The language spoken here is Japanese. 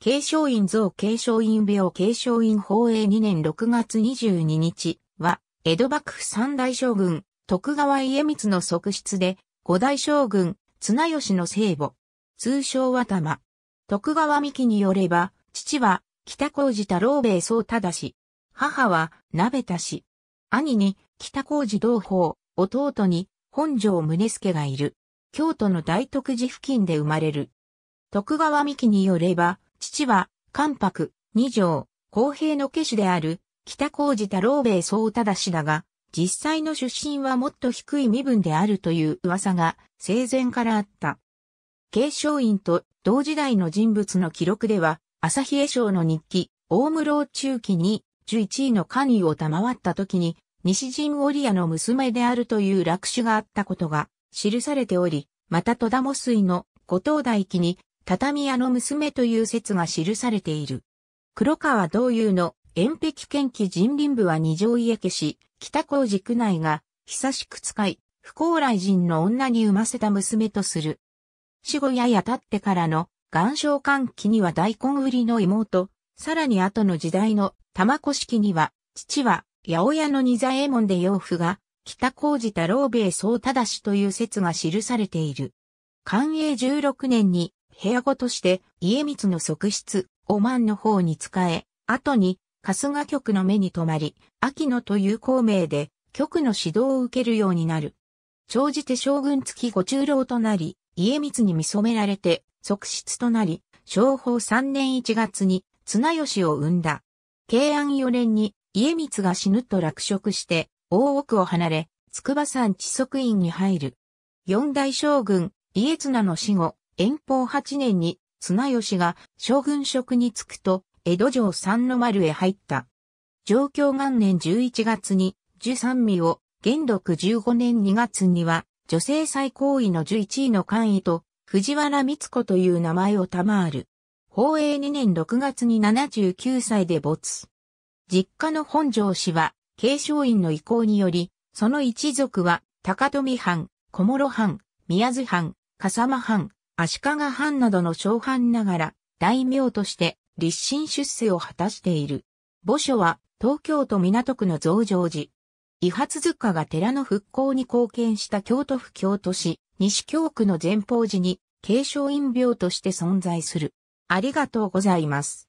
継承院増継承院病継承院法営2年6月22日は、江戸幕府三大将軍、徳川家光の側室で、五大将軍、綱吉の聖母。通称は玉。徳川美木によれば、父は、北小路太郎兵衛宗忠氏。母は、鍋田氏。兄に、北小路同胞、弟に、本城宗助がいる。京都の大徳寺付近で生まれる。徳川美木によれば、父は、関白、二条、公平の家主である、北浩二太郎兵総忠氏だが、実際の出身はもっと低い身分であるという噂が生前からあった。継承院と同時代の人物の記録では、朝日江省の日記、大室中期に11位の官位を賜った時に、西陣織屋の娘であるという落首があったことが記されており、また戸田も水の後藤大記に畳屋の娘という説が記されている。黒川道友の遠壁県機人林部は二条家家氏、北高軸内が、久しく使い、不幸来人の女に産ませた娘とする。死後やや経ってからの、岩礁換期には大根売りの妹、さらに後の時代の玉子式には、父は、八百屋の二座衛門で養父が、北高寺太郎兵衛総忠という説が記されている。寛永16年に、部屋ごとして家光の側室、おまんの方に仕え、後に春日局の目に留まり、秋野という孔明で局の指導を受けるようになる。長じて将軍付きご中老となり、家光に見染められて側室となり、商法3年1月に綱吉を生んだ。慶安4年に家光が死ぬと落職して、大奥を離れ、筑波山地足院に入る。四大将軍、家綱の死後、遠方8年に綱吉が将軍職に就くと、江戸城三の丸へ入った。上京元年11月に、十三味を、元禄15年2月には、女性最高位の11位の官位と、藤原光子という名前を賜る。宝永2年6月に79歳で没。実家の本庄氏は、継承院の意向により、その一族は、高富藩、小諸藩、宮津藩、笠間藩、足利藩などの小藩ながら、大名として立身出世を果たしている。墓所は東京都港区の増上寺。波発塚が寺の復興に貢献した京都府京都市、西京区の前方寺に、継承院病として存在する。ありがとうございます。